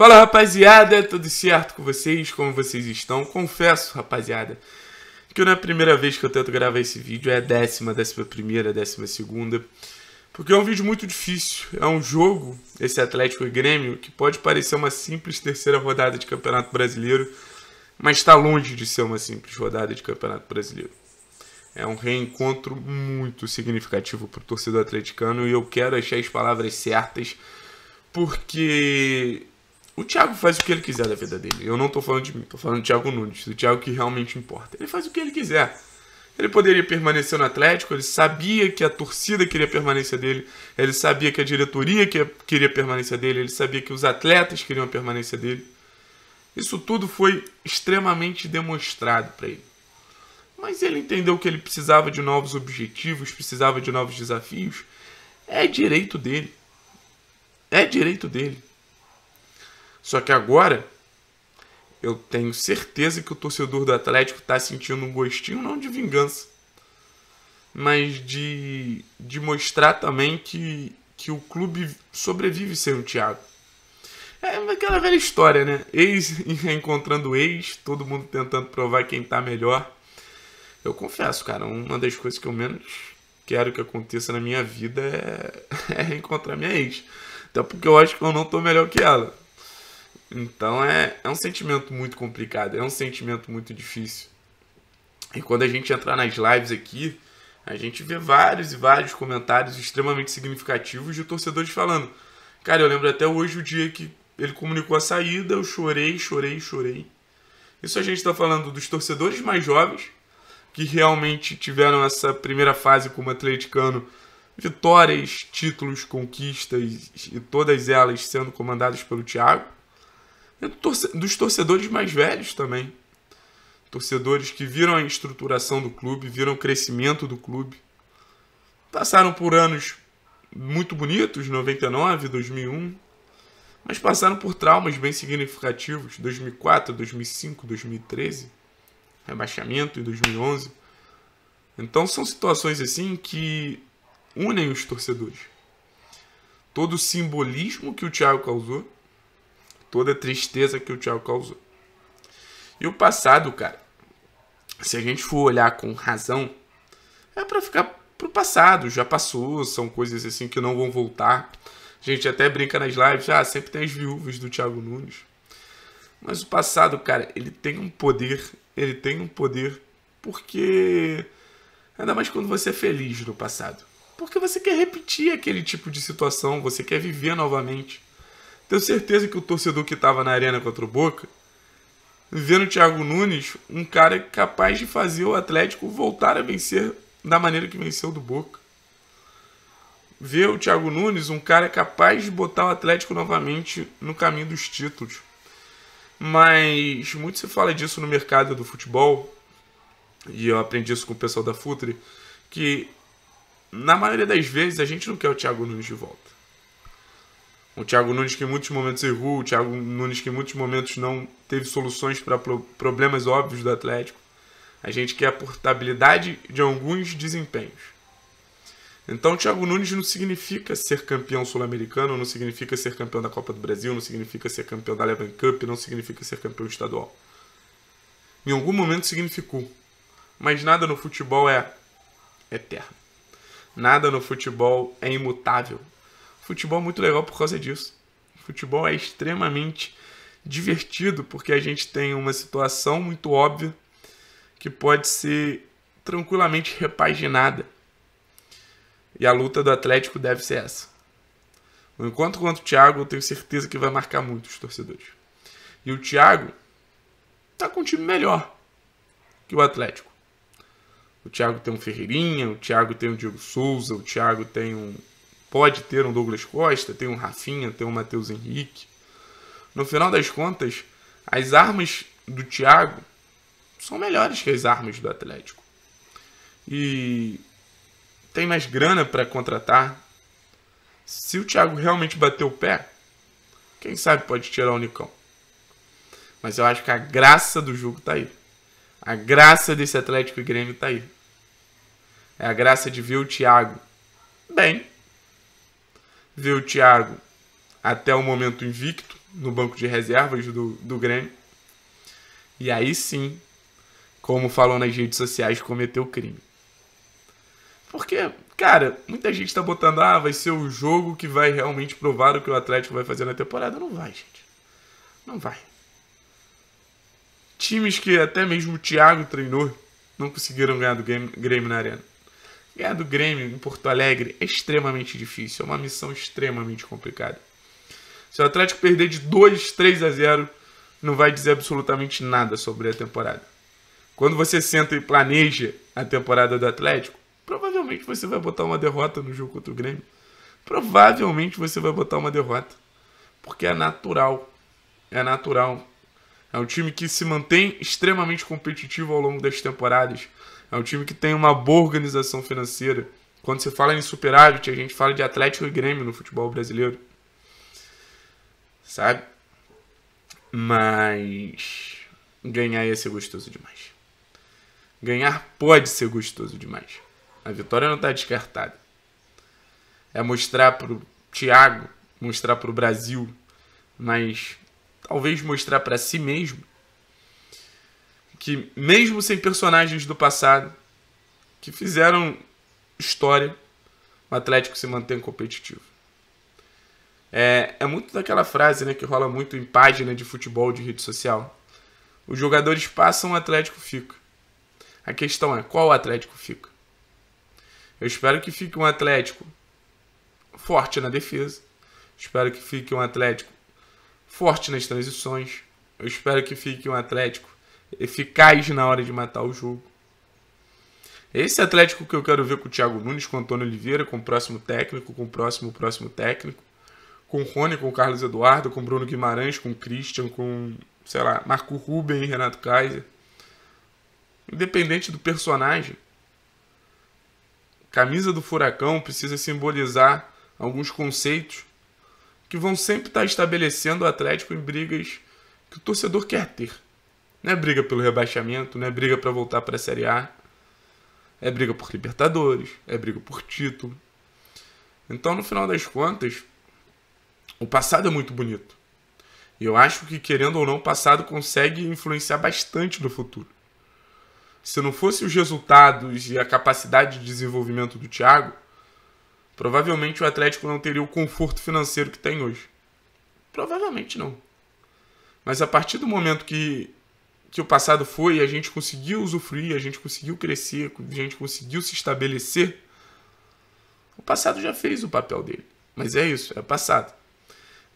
Fala rapaziada, tudo certo com vocês? Como vocês estão? Confesso, rapaziada, que não é a primeira vez que eu tento gravar esse vídeo, é a décima, décima primeira, décima segunda, porque é um vídeo muito difícil. É um jogo, esse Atlético e Grêmio, que pode parecer uma simples terceira rodada de Campeonato Brasileiro, mas está longe de ser uma simples rodada de Campeonato Brasileiro. É um reencontro muito significativo para o torcedor atleticano e eu quero achar as palavras certas porque o Thiago faz o que ele quiser da vida dele. Eu não tô falando de mim, tô falando do Thiago Nunes, do Thiago que realmente importa. Ele faz o que ele quiser. Ele poderia permanecer no Atlético, ele sabia que a torcida queria permanecer dele, ele sabia que a diretoria queria permanecer dele, ele sabia que os atletas queriam permanecer dele. Isso tudo foi extremamente demonstrado para ele. Mas ele entendeu que ele precisava de novos objetivos, precisava de novos desafios. É direito dele. É direito dele. Só que agora eu tenho certeza que o torcedor do Atlético está sentindo um gostinho, não de vingança, mas de, de mostrar também que, que o clube sobrevive sem o Thiago. É aquela velha história, né? Ex reencontrando ex, todo mundo tentando provar quem está melhor. Eu confesso, cara, uma das coisas que eu menos quero que aconteça na minha vida é, é reencontrar minha ex. Até porque eu acho que eu não estou melhor que ela. Então é, é um sentimento muito complicado, é um sentimento muito difícil. E quando a gente entrar nas lives aqui, a gente vê vários e vários comentários extremamente significativos de torcedores falando. Cara, eu lembro até hoje o dia que ele comunicou a saída, eu chorei, chorei, chorei. Isso a gente está falando dos torcedores mais jovens, que realmente tiveram essa primeira fase como atleticano, vitórias, títulos, conquistas, e todas elas sendo comandadas pelo Thiago. É dos torcedores mais velhos também. Torcedores que viram a estruturação do clube, viram o crescimento do clube. Passaram por anos muito bonitos, 99, 2001, mas passaram por traumas bem significativos, 2004, 2005, 2013, rebaixamento em 2011. Então são situações assim que unem os torcedores. Todo o simbolismo que o Thiago causou toda a tristeza que o Thiago causou. E o passado, cara, se a gente for olhar com razão, é para ficar pro passado, já passou, são coisas assim que não vão voltar. A gente até brinca nas lives, ah, sempre tem as viúvas do Thiago Nunes. Mas o passado, cara, ele tem um poder, ele tem um poder porque ainda mais quando você é feliz no passado. Porque você quer repetir aquele tipo de situação, você quer viver novamente. Tenho certeza que o torcedor que estava na arena contra o Boca, vendo o Thiago Nunes, um cara capaz de fazer o Atlético voltar a vencer da maneira que venceu do Boca. Ver o Thiago Nunes, um cara capaz de botar o Atlético novamente no caminho dos títulos. Mas muito se fala disso no mercado do futebol, e eu aprendi isso com o pessoal da Futre, que na maioria das vezes a gente não quer o Thiago Nunes de volta. O Thiago Nunes que em muitos momentos errou, o Thiago Nunes que em muitos momentos não teve soluções para problemas óbvios do Atlético. A gente quer a portabilidade de alguns desempenhos. Então, o Thiago Nunes não significa ser campeão sul-americano, não significa ser campeão da Copa do Brasil, não significa ser campeão da Levan Cup, não significa ser campeão estadual. Em algum momento significou, mas nada no futebol é eterno. Nada no futebol é imutável. Futebol é muito legal por causa disso. Futebol é extremamente divertido porque a gente tem uma situação muito óbvia que pode ser tranquilamente repaginada. E a luta do Atlético deve ser essa. O encontro contra o Thiago, eu tenho certeza que vai marcar muito os torcedores. E o Thiago tá com um time melhor que o Atlético. O Thiago tem um Ferreirinha, o Thiago tem um Diego Souza, o Thiago tem um Pode ter um Douglas Costa, tem um Rafinha, tem um Matheus Henrique. No final das contas, as armas do Thiago são melhores que as armas do Atlético. E tem mais grana para contratar. Se o Thiago realmente bater o pé, quem sabe pode tirar o Nicão. Mas eu acho que a graça do jogo tá aí. A graça desse Atlético e Grêmio tá aí. É a graça de ver o Thiago bem vê o Thiago até o momento invicto no banco de reservas do, do Grêmio. E aí sim, como falou nas redes sociais, cometeu crime. Porque, cara, muita gente tá botando, ah, vai ser o jogo que vai realmente provar o que o Atlético vai fazer na temporada. Não vai, gente. Não vai. Times que até mesmo o Thiago treinou não conseguiram ganhar do Grêmio na Arena do Grêmio em Porto Alegre é extremamente difícil, é uma missão extremamente complicada. Se o Atlético perder de 2, 3 a 0, não vai dizer absolutamente nada sobre a temporada. Quando você senta e planeja a temporada do Atlético, provavelmente você vai botar uma derrota no jogo contra o Grêmio. Provavelmente você vai botar uma derrota. Porque é natural. É natural. É um time que se mantém extremamente competitivo ao longo das temporadas. É um time que tem uma boa organização financeira. Quando se fala em superávit, a gente fala de Atlético e Grêmio no futebol brasileiro. Sabe? Mas ganhar ia ser gostoso demais. Ganhar pode ser gostoso demais. A vitória não está descartada. É mostrar para o Thiago, mostrar para o Brasil, mas talvez mostrar para si mesmo que, mesmo sem personagens do passado que fizeram história, o Atlético se mantém competitivo. É, é muito daquela frase né, que rola muito em página de futebol de rede social. Os jogadores passam, o Atlético fica. A questão é qual o Atlético fica. Eu espero que fique um Atlético forte na defesa. Espero que fique um Atlético forte nas transições. Eu espero que fique um Atlético eficaz na hora de matar o jogo. Esse Atlético que eu quero ver com o Thiago Nunes, com o Antônio Oliveira, com o próximo técnico, com o próximo, próximo técnico, com o Rony, com o Carlos Eduardo, com o Bruno Guimarães, com o Christian, com, sei lá, Marco Ruben e Renato Kaiser. Independente do personagem, camisa do furacão precisa simbolizar alguns conceitos que vão sempre estar estabelecendo o Atlético em brigas que o torcedor quer ter. Não é briga pelo rebaixamento, não é briga para voltar para a Série A. É briga por Libertadores, é briga por título. Então, no final das contas, o passado é muito bonito. E eu acho que, querendo ou não, o passado consegue influenciar bastante no futuro. Se não fosse os resultados e a capacidade de desenvolvimento do Thiago, provavelmente o Atlético não teria o conforto financeiro que tem hoje. Provavelmente não. Mas a partir do momento que que o passado foi e a gente conseguiu usufruir, a gente conseguiu crescer, a gente conseguiu se estabelecer, o passado já fez o papel dele. Mas é isso, é passado.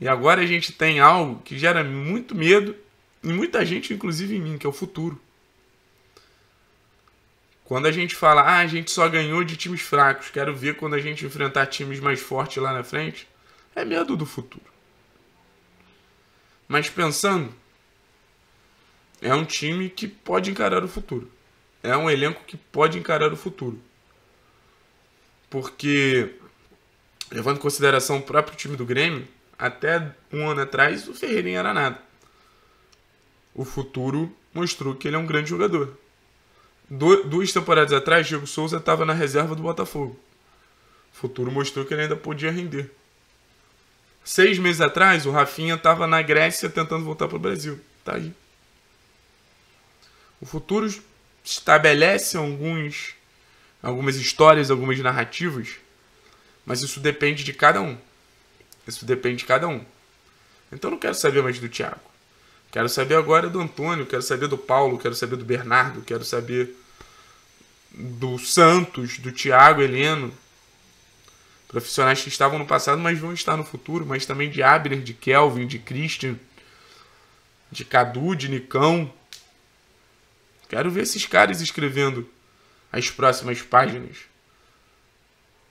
E agora a gente tem algo que gera muito medo em muita gente, inclusive em mim, que é o futuro. Quando a gente fala, ah, a gente só ganhou de times fracos, quero ver quando a gente enfrentar times mais fortes lá na frente, é medo do futuro. Mas pensando é um time que pode encarar o futuro. É um elenco que pode encarar o futuro. Porque, levando em consideração o próprio time do Grêmio, até um ano atrás o Ferreirinha era nada. O futuro mostrou que ele é um grande jogador. duas temporadas atrás, Diego Souza estava na reserva do Botafogo. O futuro mostrou que ele ainda podia render. Seis meses atrás, o Rafinha estava na Grécia tentando voltar para o Brasil. Tá aí. O futuro estabelece alguns, algumas histórias, algumas narrativas, mas isso depende de cada um. Isso depende de cada um. Então eu não quero saber mais do Tiago. Quero saber agora do Antônio, quero saber do Paulo, quero saber do Bernardo, quero saber do Santos, do Tiago Heleno. Profissionais que estavam no passado, mas vão estar no futuro, mas também de Abner, de Kelvin, de Christian, de Cadu, de Nicão, Quero ver esses caras escrevendo as próximas páginas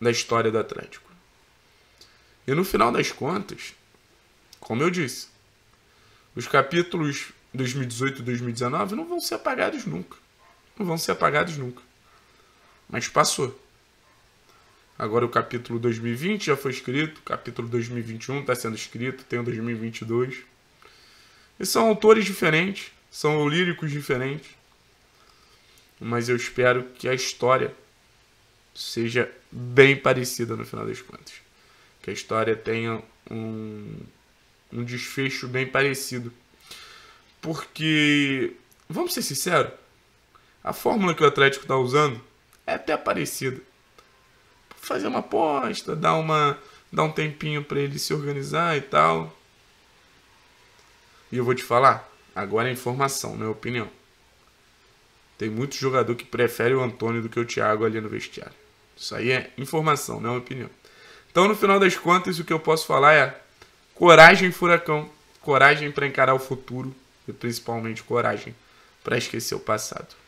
da história do Atlético. E no final das contas, como eu disse, os capítulos 2018 e 2019 não vão ser apagados nunca. Não vão ser apagados nunca. Mas passou. Agora o capítulo 2020 já foi escrito, o capítulo 2021 está sendo escrito, tem o 2022. E são autores diferentes, são líricos diferentes, mas eu espero que a história seja bem parecida no final das contas. Que a história tenha um, um desfecho bem parecido. Porque, vamos ser sinceros, a fórmula que o Atlético está usando é até parecida. Fazer uma aposta, dar, uma, dar um tempinho para ele se organizar e tal. E eu vou te falar, agora é informação, não é opinião. Tem muito jogador que prefere o Antônio do que o Thiago ali no vestiário. Isso aí é informação, não é opinião. Então, no final das contas, o que eu posso falar é coragem, furacão. Coragem para encarar o futuro e principalmente coragem para esquecer o passado.